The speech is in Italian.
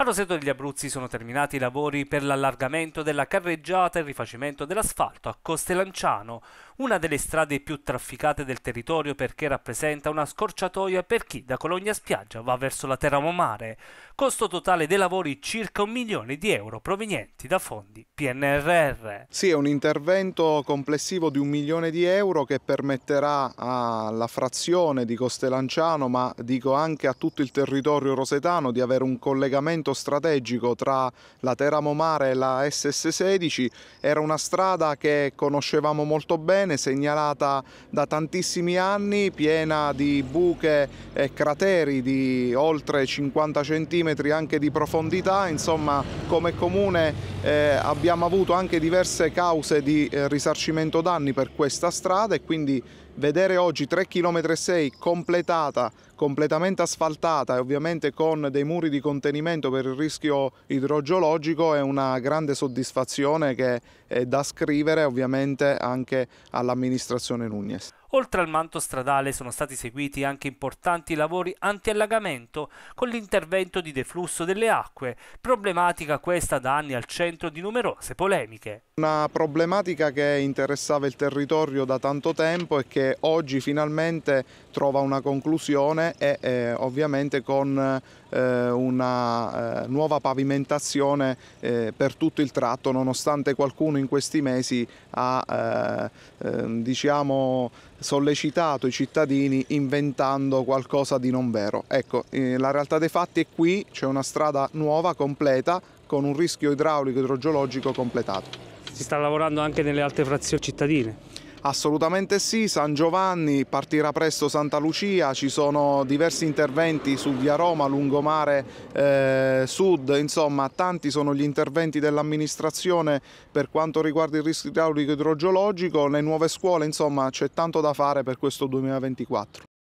A Roseto degli Abruzzi sono terminati i lavori per l'allargamento della carreggiata e il rifacimento dell'asfalto a Coste Lanciano una delle strade più trafficate del territorio perché rappresenta una scorciatoia per chi da Cologna Spiaggia va verso la Terramare. Costo totale dei lavori circa un milione di euro provenienti da fondi PNRR. Sì, è un intervento complessivo di un milione di euro che permetterà alla frazione di Costelanciano, ma dico anche a tutto il territorio rosetano, di avere un collegamento strategico tra la Teramo Mare e la SS16. Era una strada che conoscevamo molto bene bene, segnalata da tantissimi anni, piena di buche e crateri di oltre 50 cm anche di profondità, insomma come comune eh, abbiamo avuto anche diverse cause di eh, risarcimento danni per questa strada e quindi vedere oggi 3,6 km completata completamente asfaltata e ovviamente con dei muri di contenimento per il rischio idrogeologico è una grande soddisfazione che è da scrivere ovviamente anche all'amministrazione Nunez. Oltre al manto stradale sono stati seguiti anche importanti lavori antiallagamento con l'intervento di deflusso delle acque, problematica questa da anni al centro di numerose polemiche. Una problematica che interessava il territorio da tanto tempo e che oggi finalmente trova una conclusione e eh, ovviamente con eh, una eh, nuova pavimentazione eh, per tutto il tratto nonostante qualcuno in questi mesi ha eh, ehm, diciamo sollecitato i cittadini inventando qualcosa di non vero. Ecco, eh, la realtà dei fatti è qui, c'è una strada nuova, completa, con un rischio idraulico idrogeologico completato. Si sta lavorando anche nelle altre frazioni cittadine. Assolutamente sì, San Giovanni, partirà presto Santa Lucia, ci sono diversi interventi su Via Roma, Lungomare eh, Sud, insomma tanti sono gli interventi dell'amministrazione per quanto riguarda il rischio idraulico idrogeologico, le nuove scuole, insomma c'è tanto da fare per questo 2024.